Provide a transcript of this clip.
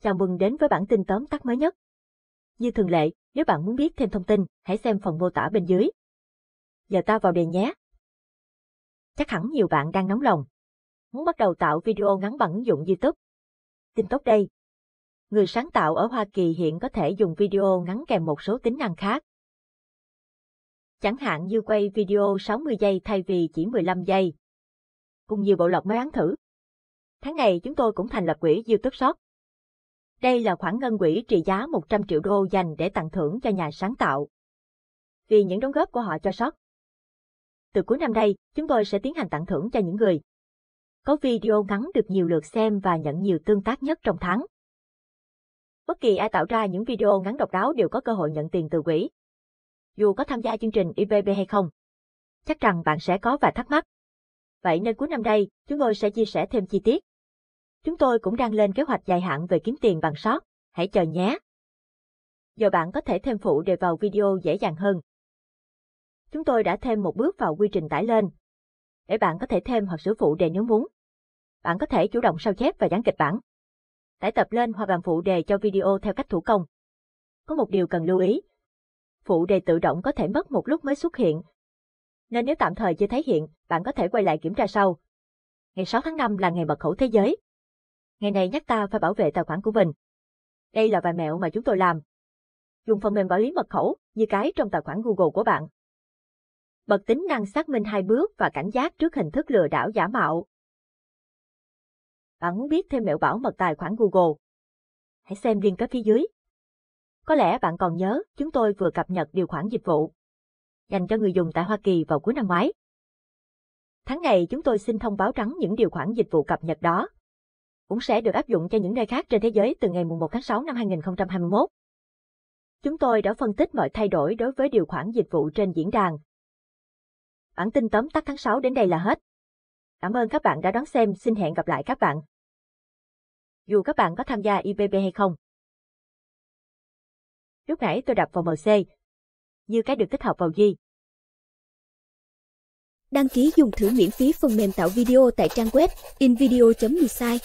chào mừng đến với bản tin tóm tắt mới nhất. Như thường lệ, nếu bạn muốn biết thêm thông tin, hãy xem phần mô tả bên dưới. Giờ ta vào đề nhé. Chắc hẳn nhiều bạn đang nóng lòng. Muốn bắt đầu tạo video ngắn bằng ứng dụng YouTube. Tin tốt đây. Người sáng tạo ở Hoa Kỳ hiện có thể dùng video ngắn kèm một số tính năng khác. Chẳng hạn như quay video 60 giây thay vì chỉ 15 giây. Cùng nhiều bộ lọc mới án thử. Tháng này chúng tôi cũng thành lập quỹ YouTube Shop. Đây là khoản ngân quỹ trị giá 100 triệu đô dành để tặng thưởng cho nhà sáng tạo. Vì những đóng góp của họ cho sót. Từ cuối năm nay, chúng tôi sẽ tiến hành tặng thưởng cho những người có video ngắn được nhiều lượt xem và nhận nhiều tương tác nhất trong tháng. Bất kỳ ai tạo ra những video ngắn độc đáo đều có cơ hội nhận tiền từ quỹ. Dù có tham gia chương trình IBB hay không, chắc rằng bạn sẽ có vài thắc mắc. Vậy nên cuối năm đây chúng tôi sẽ chia sẻ thêm chi tiết. Chúng tôi cũng đang lên kế hoạch dài hạn về kiếm tiền bằng sót, hãy chờ nhé. Giờ bạn có thể thêm phụ đề vào video dễ dàng hơn. Chúng tôi đã thêm một bước vào quy trình tải lên, để bạn có thể thêm hoặc sửa phụ đề nếu muốn. Bạn có thể chủ động sao chép và dán kịch bản. Tải tập lên hoặc làm phụ đề cho video theo cách thủ công. Có một điều cần lưu ý. Phụ đề tự động có thể mất một lúc mới xuất hiện. Nên nếu tạm thời chưa thấy hiện, bạn có thể quay lại kiểm tra sau. Ngày 6 tháng 5 là ngày mật khẩu thế giới ngày này nhắc ta phải bảo vệ tài khoản của mình. Đây là vài mẹo mà chúng tôi làm. Dùng phần mềm quản lý mật khẩu như cái trong tài khoản Google của bạn. Bật tính năng xác minh hai bước và cảnh giác trước hình thức lừa đảo giả mạo. Bạn muốn biết thêm mẹo bảo mật tài khoản Google? Hãy xem liên kết phía dưới. Có lẽ bạn còn nhớ chúng tôi vừa cập nhật điều khoản dịch vụ dành cho người dùng tại Hoa Kỳ vào cuối năm ngoái. Tháng này chúng tôi xin thông báo trắng những điều khoản dịch vụ cập nhật đó cũng sẽ được áp dụng cho những nơi khác trên thế giới từ ngày 1 tháng 6 năm 2021. Chúng tôi đã phân tích mọi thay đổi đối với điều khoản dịch vụ trên diễn đàn. Bản tin tóm tắt tháng 6 đến đây là hết. Cảm ơn các bạn đã đón xem, xin hẹn gặp lại các bạn. Dù các bạn có tham gia IPP hay không. Lúc nãy tôi đập vào MC, như cái được tích hợp vào gì? Đăng ký dùng thử miễn phí phần mềm tạo video tại trang web invideo.mi